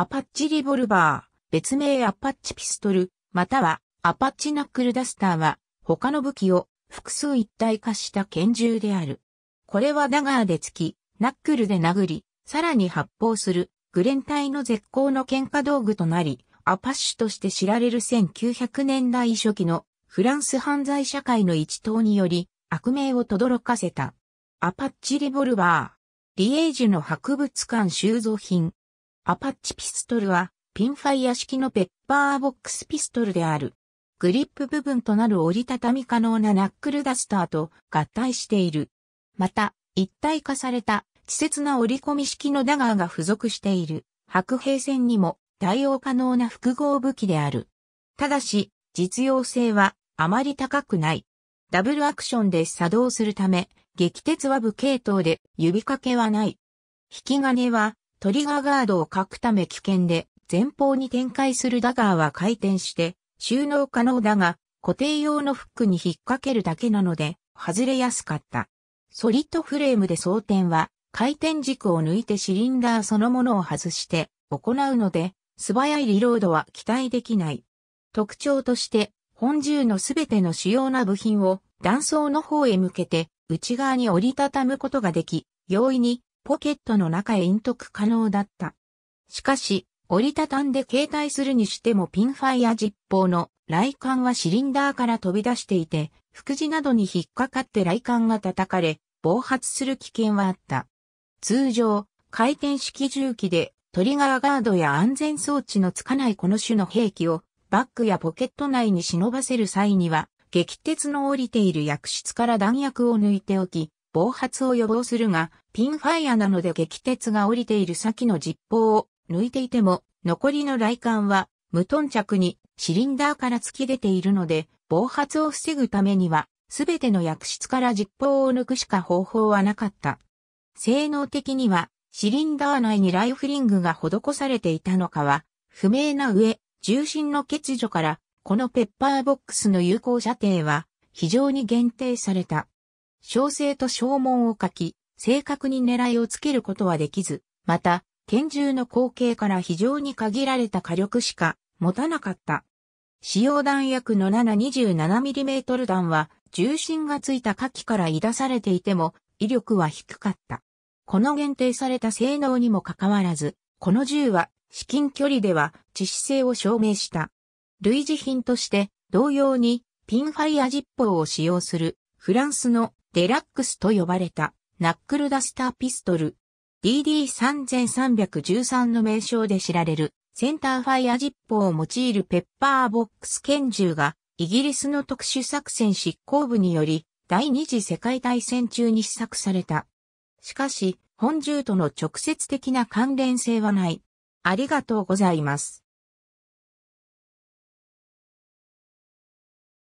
アパッチリボルバー、別名アパッチピストル、またはアパッチナックルダスターは他の武器を複数一体化した拳銃である。これはダガーで突き、ナックルで殴り、さらに発砲するグレン隊の絶好の喧嘩道具となり、アパッシュとして知られる1900年代初期のフランス犯罪社会の一党により悪名を轟かせた。アパッチリボルバー。リエージュの博物館収蔵品、アパッチピストルは、ピンファイア式のペッパーボックスピストルである。グリップ部分となる折りたたみ可能なナックルダスターと合体している。また、一体化された、稚拙な折り込み式のダガーが付属している、白兵戦にも対応可能な複合武器である。ただし、実用性はあまり高くない。ダブルアクションで作動するため、撃鉄は部系統で指掛けはない。引き金はトリガーガードを書くため危険で、前方に展開するダガーは回転して、収納可能だが、固定用のフックに引っ掛けるだけなので、外れやすかった。ソリッドフレームで装填は、回転軸を抜いてシリンダーそのものを外して行うので、素早いリロードは期待できない。特徴として、本銃のすべての主要な部品を断層の方へ向けて内側に折りたたむことができ、容易にポケットの中へ隠匿可能だった。しかし、折りたたんで携帯するにしてもピンファイア実砲の雷管はシリンダーから飛び出していて、副次などに引っかかって雷管が叩かれ、暴発する危険はあった。通常、回転式重機でトリガーガードや安全装置のつかないこの種の兵器をバッグやポケット内に忍ばせる際には、撃鉄の降りている薬室から弾薬を抜いておき、暴発を予防するが、ピンファイアなので撃鉄が降りている先の実砲を抜いていても、残りの雷管は無頓着にシリンダーから突き出ているので、暴発を防ぐためには、すべての薬室から実砲を抜くしか方法はなかった。性能的には、シリンダー内にライフリングが施されていたのかは、不明な上、重心の欠如から、このペッパーボックスの有効射程は、非常に限定された。小生と小門を書き、正確に狙いをつけることはできず、また、拳銃の口径から非常に限られた火力しか持たなかった。使用弾薬の 727mm 弾は重心がついた火器から射出されていても威力は低かった。この限定された性能にもかかわらず、この銃は至近距離では致死性を証明した。類似品として同様にピンファイア実砲を使用するフランスのデラックスと呼ばれたナックルダスターピストル DD3313 の名称で知られるセンターファイアジッポを用いるペッパーボックス拳銃がイギリスの特殊作戦執行部により第二次世界大戦中に試作された。しかし、本銃との直接的な関連性はない。ありがとうございます。